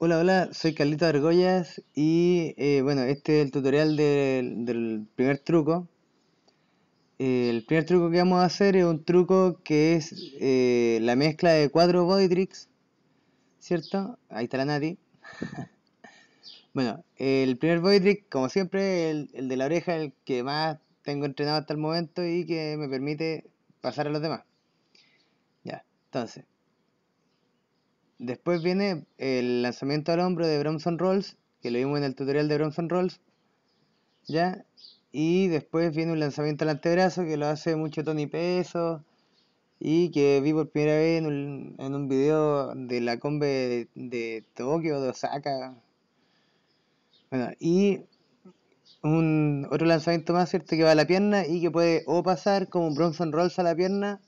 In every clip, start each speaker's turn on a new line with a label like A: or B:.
A: Hola, hola, soy Carlito Argollas y eh, bueno, este es el tutorial del, primer truco. el primer truco que vamos a hacer es un truco que es eh, la mezcla de cuatro body tricks, ¿cierto? Ahí está la Nati. bueno, el primer body trick, como siempre, el, el de la oreja, el que más tengo entrenado hasta el momento y que me permite pasar a los demás. Ya, entonces. Después viene el lanzamiento al hombro de Bronson Rolls, que lo vimos en el tutorial de Bronson Rolls. ¿Ya? Y después viene un lanzamiento al antebrazo que lo hace mucho Tony Peso y que vi por primera vez en un, video de la combe de, Tokio, de Osaka. Bueno, y un otro lanzamiento más, ¿cierto? Que va a la pierna y que puede o pasar como Bronson Rolls a la pierna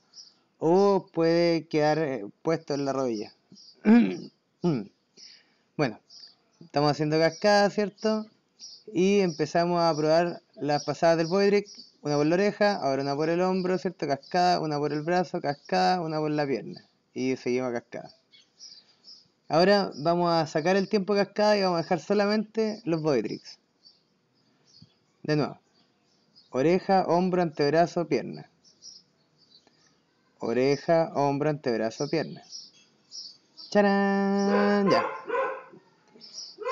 A: o puede quedar eh, puesto en la rodilla. Mm, mm. bueno, estamos haciendo cascada, ¿cierto? Y empezamos a probar las pasadas del Boydrick, una por la oreja, ahora una por el hombro, ¿cierto? Cascada, una por el brazo, cascada, una por la pierna. Y seguimos cascada. Ahora vamos a sacar el tiempo cascada y vamos a dejar solamente los Boydricks. De nuevo. Oreja, hombro, antebrazo, pierna. Oreja, hombro, antebrazo, pierna. ¡Charán! Ya.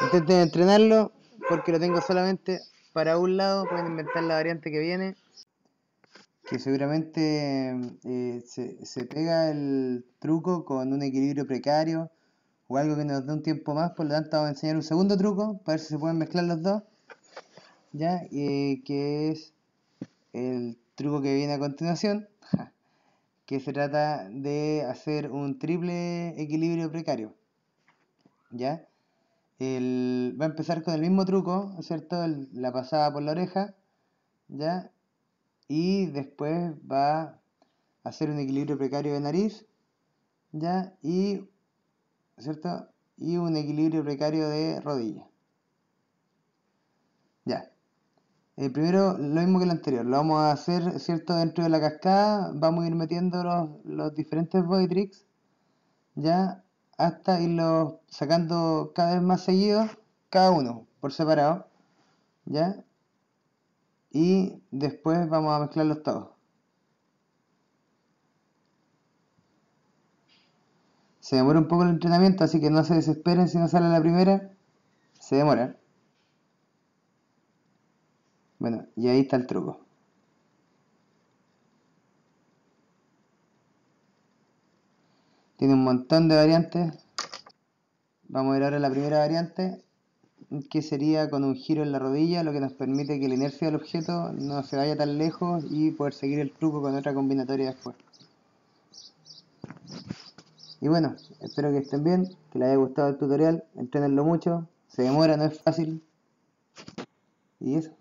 A: Intenten entrenarlo porque lo tengo solamente para un lado. Pueden inventar la variante que viene. Que seguramente eh, se, pega el truco con un equilibrio precario o algo que nos dé un tiempo más. Por lo tanto, vamos a enseñar un segundo truco para ver si se pueden mezclar los dos. Ya, eh, que es el truco que viene a continuación que se trata de hacer un triple equilibrio precario. ¿Ya? va a empezar con el mismo truco, hacer la pasada por la oreja, ¿ya? Y después va a hacer un equilibrio precario de nariz, ¿ya? Y, ¿cierto? Y un equilibrio precario de rodilla. Ya. Eh, primero, lo mismo que el anterior, lo vamos a hacer, ¿cierto? Dentro de la cascada, vamos a ir metiendo los, diferentes void tricks, ya, hasta irlos sacando cada vez más seguidos, cada uno, por separado, Y después vamos a mezclarlos todos. Se demora un poco el entrenamiento, así que no se desesperen si no sale la primera. Se demora. Bueno, y ahí está el truco. Tiene un montón de variantes. Vamos a ver ahora la primera variante, que sería con un giro en la rodilla, lo que nos permite que la inercia del objeto no se vaya tan lejos y poder seguir el truco con otra combinatoria después. Y bueno, espero que estén bien, que les haya gustado el tutorial, entrenenlo mucho, se demora, no es fácil. Y eso.